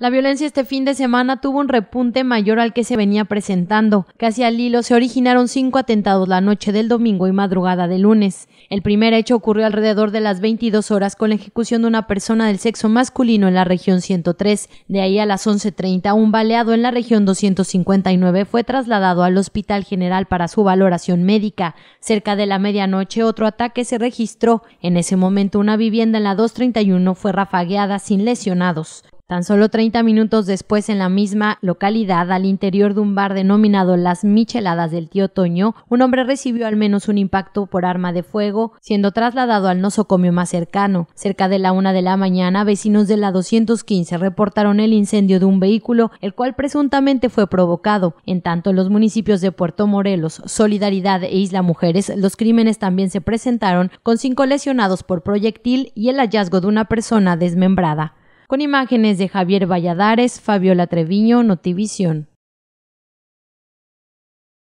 La violencia este fin de semana tuvo un repunte mayor al que se venía presentando. Casi al hilo se originaron cinco atentados la noche del domingo y madrugada de lunes. El primer hecho ocurrió alrededor de las 22 horas con la ejecución de una persona del sexo masculino en la región 103. De ahí a las 11.30 un baleado en la región 259 fue trasladado al Hospital General para su valoración médica. Cerca de la medianoche otro ataque se registró. En ese momento una vivienda en la 231 fue rafagueada sin lesionados. Tan solo 30 minutos después, en la misma localidad, al interior de un bar denominado Las Micheladas del Tío Toño, un hombre recibió al menos un impacto por arma de fuego, siendo trasladado al nosocomio más cercano. Cerca de la una de la mañana, vecinos de la 215 reportaron el incendio de un vehículo, el cual presuntamente fue provocado. En tanto, en los municipios de Puerto Morelos, Solidaridad e Isla Mujeres, los crímenes también se presentaron con cinco lesionados por proyectil y el hallazgo de una persona desmembrada con imágenes de Javier Valladares, Fabiola Treviño, Notivisión.